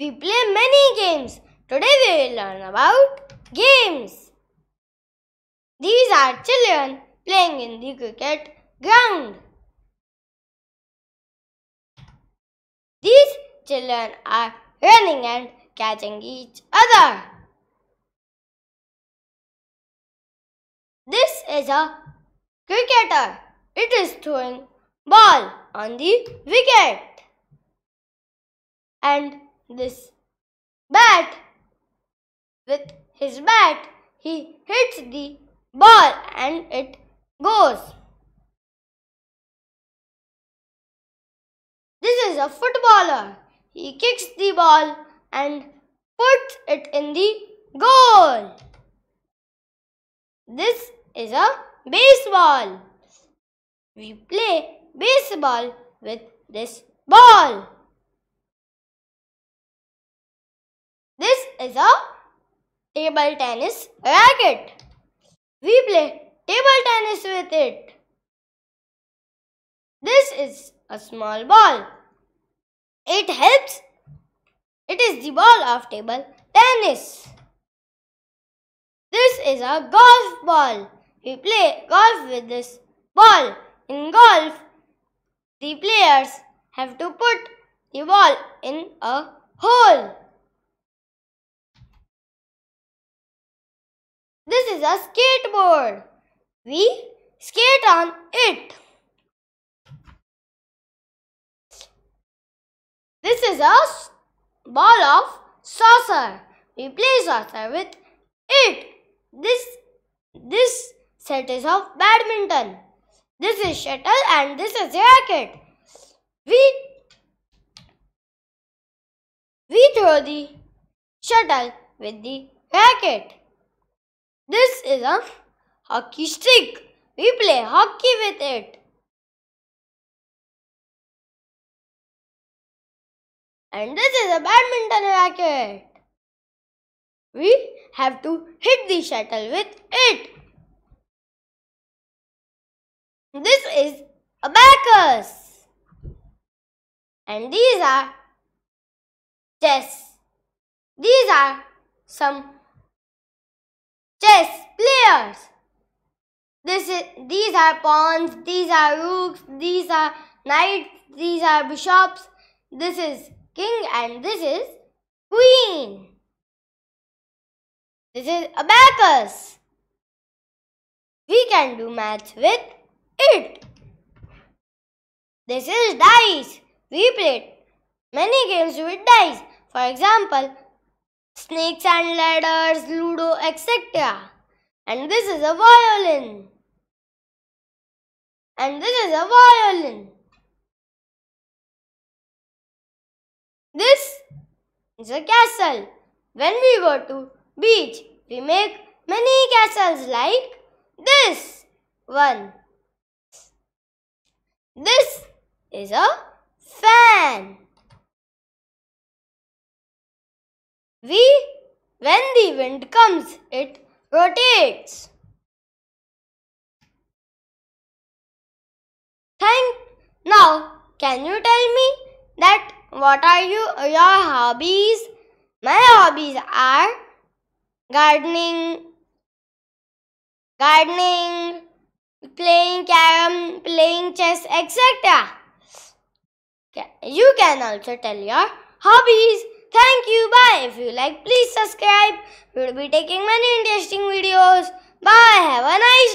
We play many games. Today we will learn about games. These are children playing in the cricket ground. These children are running and catching each other. This is a cricketer. It is throwing ball on the wicket. And this bat. With his bat, he hits the ball and it goes. This is a footballer. He kicks the ball and puts it in the goal. This is a baseball. We play baseball with this ball. is a table tennis racket. We play table tennis with it. This is a small ball. It helps. It is the ball of table tennis. This is a golf ball. We play golf with this ball. In golf, the players have to put the ball in a hole. This is a skateboard. We skate on it. This is a ball of saucer. We play saucer with it. This this set is of badminton. This is shuttle and this is racket. We we throw the shuttle with the racket. This is a hockey stick. We play hockey with it. And this is a badminton racket. We have to hit the shuttle with it. This is a backer's. And these are chess. These are some this is, these are pawns, these are rooks, these are knights, these are bishops. This is king and this is queen. This is abacus. We can do maths with it. This is dice. We played many games with dice. For example, snakes and ladders, ludo, etc. And this is a violin. And this is a violin. This is a castle. When we go to beach, we make many castles like this one. This is a fan. We, when the wind comes, it rotates. Thank now can you tell me that what are you your hobbies? My hobbies are gardening, gardening, playing carom, playing chess, etc. You can also tell your hobbies. Thank you. Bye. If you like, please subscribe. We will be taking many interesting videos. Bye. Have a nice